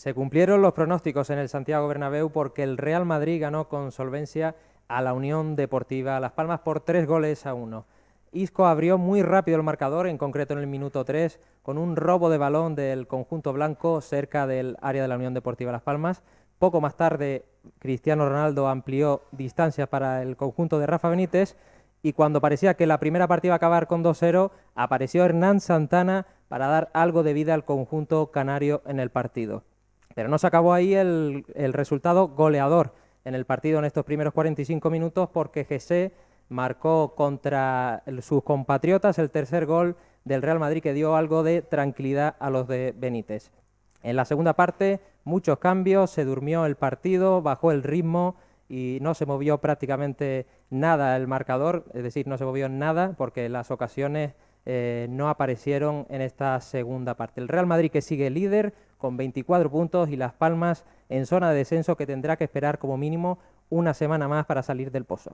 Se cumplieron los pronósticos en el Santiago Bernabéu porque el Real Madrid ganó con solvencia a la Unión Deportiva Las Palmas por tres goles a uno. Isco abrió muy rápido el marcador, en concreto en el minuto 3, con un robo de balón del conjunto blanco cerca del área de la Unión Deportiva Las Palmas. Poco más tarde, Cristiano Ronaldo amplió distancias para el conjunto de Rafa Benítez y cuando parecía que la primera partida iba a acabar con 2-0, apareció Hernán Santana para dar algo de vida al conjunto canario en el partido. Pero no se acabó ahí el, resultado goleador en el partido en estos primeros 45 minutos porque jesse marcó contra sus compatriotas el tercer gol del Real Madrid que dio algo de tranquilidad a los de Benítez. En la segunda parte muchos cambios, se durmió el partido, bajó el ritmo y no se movió prácticamente nada el marcador, es decir, no se movió nada porque las ocasiones eh, no aparecieron en esta segunda parte. El Real Madrid que sigue líder con 24 puntos y Las Palmas en zona de descenso que tendrá que esperar como mínimo una semana más para salir del pozo.